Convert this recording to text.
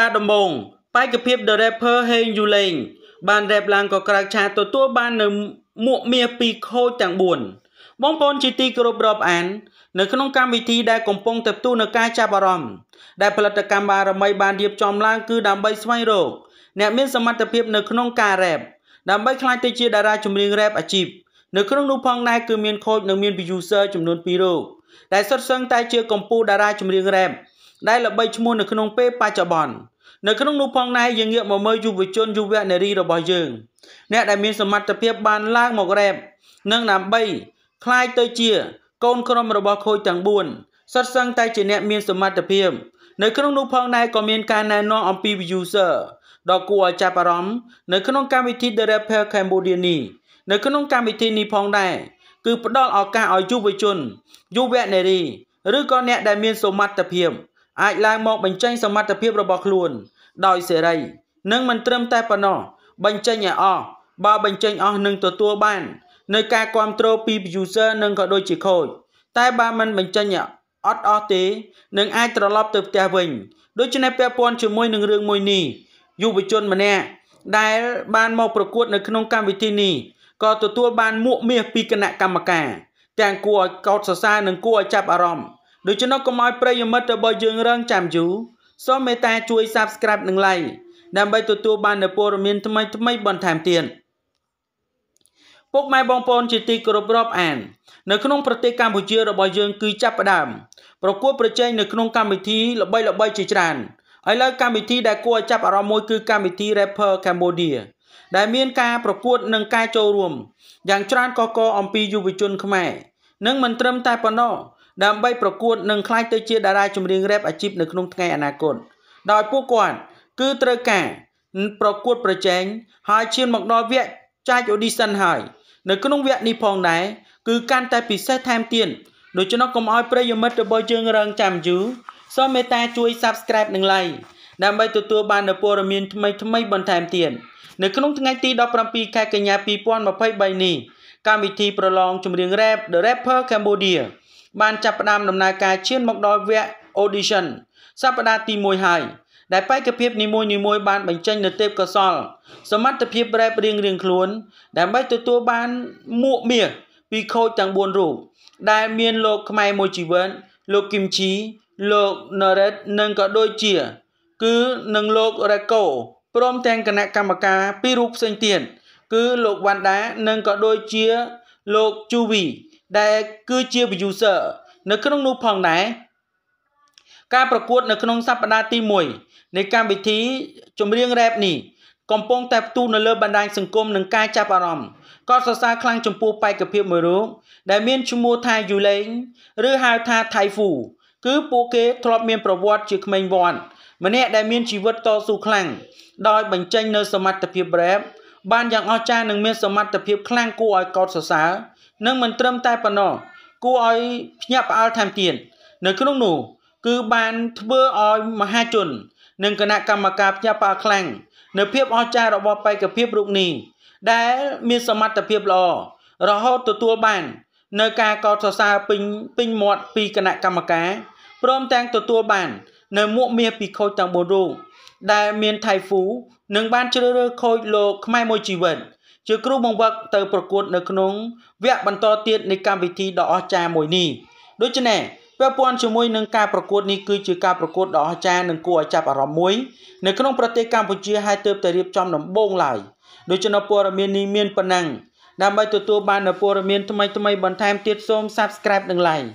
បាទដំបងបេក្ខភាព The Rapper Heng Yuleng បានរ៉េបឡើងក៏ក្រៅឆាទទួលបាននៅមួកមាសពីរខូចទាំង4បងប្អូនជាទីគោរពរាប់អាន នៅក្នុងកម្មវិធីដែលកំពុងតែផ្ទុះនៅការចាប់អារម្មណ៍ដែលផលិតកម្មបារមីបានរៀបចំឡើងគឺដើម្បីស្វែងរកអ្នកមានសមត្ថភាពនៅក្នុងការរ៉េបដើម្បីក្លាយទៅជាតារាចម្រៀងរ៉េបអាជីពនៅក្នុងនោះផងដែរគឺមានខូចនិងមាន producer ចំនួន2រូបដែលសុទ្ធសឹងតែជាកម្ពុជាតារាចម្រៀងរ៉េបដែលល្បីឈ្មោះនៅក្នុងពេលបច្ចុប្បន្ននៅក្នុងនោះផងដែរយើងងាកមកមើលយុវជនយុវនារីរបស់យើងអ្នកដែលមានសមត្ថភាពបានឡើងមករ៉េបនិងដើម្បីคล้ายទៅជាកូនក្រុមរបស់ខូចទាំង4សុទ្ធសឹងតែជាអ្នកមានសមត្ថភាពនៅក្នុងនោះផងដែរក៏មានការណែនាំអំពី user ដ៏គួរឲ្យចាប់អារម្មណ៍នៅក្នុងកម្មវិធី The Rapper Cambodia នេះនៅក្នុងកម្មវិធីនេះផងដែរគឺផ្ដល់ឱកាសឲ្យយុវជនយុវនារីឬក៏អ្នកដែលមានសមត្ថភាពអាចឡើងមកបញ្ចេញសមត្ថភាពរបស់ខ្លួន ដោយសេរីនិងមិនត្រឹមតែប៉ុណ្ណោះ បញ្ចេញឲ្យអស់បើបញ្ចេញអស់នឹងទទួលបាននៅការគ្រប់គ្រងពី producer និងក៏ដូចជា coach តែបើមិនបញ្ចេញអត់អស់ទេនឹងអាចត្រឡប់ទៅផ្ទះវិញដូច្នេះពាក់ព័ន្ធជាមួយនឹងរឿងមួយនេះយុវជនម្នាក់ដែលបានមកប្រកួត នៅក្នុងកម្មវិធីនេះក៏ទទួល បានមួកមាសពីគណៈកម្មការទាំងគួរឲ្យកោតសរសើរនិងគួរឲ្យចាប់អារម្មណ៍ដូច្នោះកុំឲ្យប្រិយមិត្តរបស់យើងរងចាំយូរសូមមេត្តាជួយ Subscribe និង Like ដើម្បីទទួលបាននូវព័ត៌មានថ្មីៗបន្ថែមទៀតពុកម៉ែបងប្អូនជាទីគោរពរាប់អាននៅក្នុងប្រទេសកម្ពុជារបស់យើងគឺចាប់ផ្ដើមប្រគួតប្រជែងនៅក្នុងកម្មវិធីល្បីៗជាច្រើនឥឡូវកម្មវិធីដែលគួរឲ្យចាប់អារម្មណ៍មួយគឺកម្មវិធី Rapper Cambodia ដែលមាន ការប្រកួតនិងការចូលរួមយ៉ាងច្រើនកកអំពីយុវជនខ្មែរនិងមិនត្រឹមតែប៉ុណ្ណោះដើម្បីប្រកួតនិងក្លាយទៅជាតារាចម្រៀងរ៉េបអាជីពនៅក្នុងថ្ងៃអនាគតដោយពួកគាត់គឺត្រូវការប្រកួតប្រជែងហើយឈានមកដល់វគ្គចាច់ audition ហើយនៅក្នុងវគ្គនេះផងដែរគឺកាន់តែពិសេសថែមទៀតដូច្នោះកុំឲ្យប្រិយមិត្តរបស់យើងរងចាំយូរសូមមេត្តាជួយ Subscribe និង Like ដើម្បីទទួលបាននូវព័ត៌មានថ្មីៗបន្ថែមទៀតនៅក្នុងថ្ងៃទី17ខែកញ្ញា2023នេះកម្មវិធីប្រឡងចម្រៀង Rap The Rapper Cambodia បានចាប់ផ្ដើមដំណើរការឈានមកដល់វគ្គ audition សប្ដាហ៍ទី1ហើយដែលបេក្ខភាពនីមួយៗបានបញ្ចេញនូវទេពកោសល្យសមត្ថភាពរ៉េបរៀងរៀងខ្លួនដើម្បីទទួលបានមួកមាសពីខូចទាំង4រូបដែលមានលោកខ្មែរមួយជីវិតលោកគឹមជីលោកណរ៉េតនិងក៏ដូចជាគឺនឹងលោករ៉ាកូព្រមទាំងគណៈកម្មការពីររូបផ្សេងទៀតគឺលោកវ៉ាន់ដានិងក៏ដូចជាលោកជូវីដែលគឺជា user នៅក្នុងនោះផងដែរការប្រកួតនៅក្នុងសប្តាហ៍ទី1នៃកម្មវិធីចម្រៀងរ៉េបនេះកំពុងតែផ្ទុះនៅលើបណ្ដាញសង្គមនឹងការចាប់អារម្មណ៍ក៏សរសើរខ្លាំងចំពោះបេក្ខភាពមួយរូបដែលមានឈ្មោះថាយូឡេង ឬហៅថាថៃហ្វូគឺពួកគេធ្លាប់មានប្រវត្តិជាក្មេងវ័នម្នាក់ដែលមានជីវិតតស៊ូខ្លាំងដោយបញ្ចេញនូវសមត្ថភាពរ៉េបបានយ៉ាងអស្ចារ្យនិងមានសមត្ថភាពខ្លាំងគួរឲ្យកោតសរសើរនិងមិនត្រឹមតែប៉ុណ្ណោះគួរឲ្យ ភ្ញាក់ផ្អើលថែមទៀតនៅក្នុងនោះ គឺបានធ្វើឲ្យមហាជននិងគណៈកម្មការភ្ញាក់ផ្អើលខ្លាំងនៅភាពអស្ចារ្យរបស់បេក្ខភាពរូបនេះដែលមាន សមត្ថភាពល្អរហូតទទួលបាន នៅការកោតសរសើរពេញពេញមាត់ពីគណៈកម្មការព្រមទាំងទទួលបាននៅមួកមាសពីខូចទាំង4រូបដែលមានថៃហ្វូនឹងបានជ្រើសរើសខូចលោកខ្មែរមួយជីវិតជាគ្រូបង្វឹកទៅប្រកួត នៅក្នុងវគ្គបន្តទៀតនៃកម្មវិធីដ៏អស្ចារ្យមួយនេះដូច្នេះពាក់ព័ន្ធជាមួយនឹងការប្រកួតនេះគឺជាការប្រកួតដ៏អស្ចារ្យនិងគួរឲ្យចាប់អារម្មណ៍មួយនៅក្នុងប្រទេសកម្ពុជាហើយទើបតែរៀបចំដំបូងឡើយដូច្នេះព័ត៌មាននេះមានប៉ុណ្ណឹង ដើម្បីទទួលបាននូវព័ត៌មានថ្មីៗបន្ថែមទៀតសូម Subscribe និង Like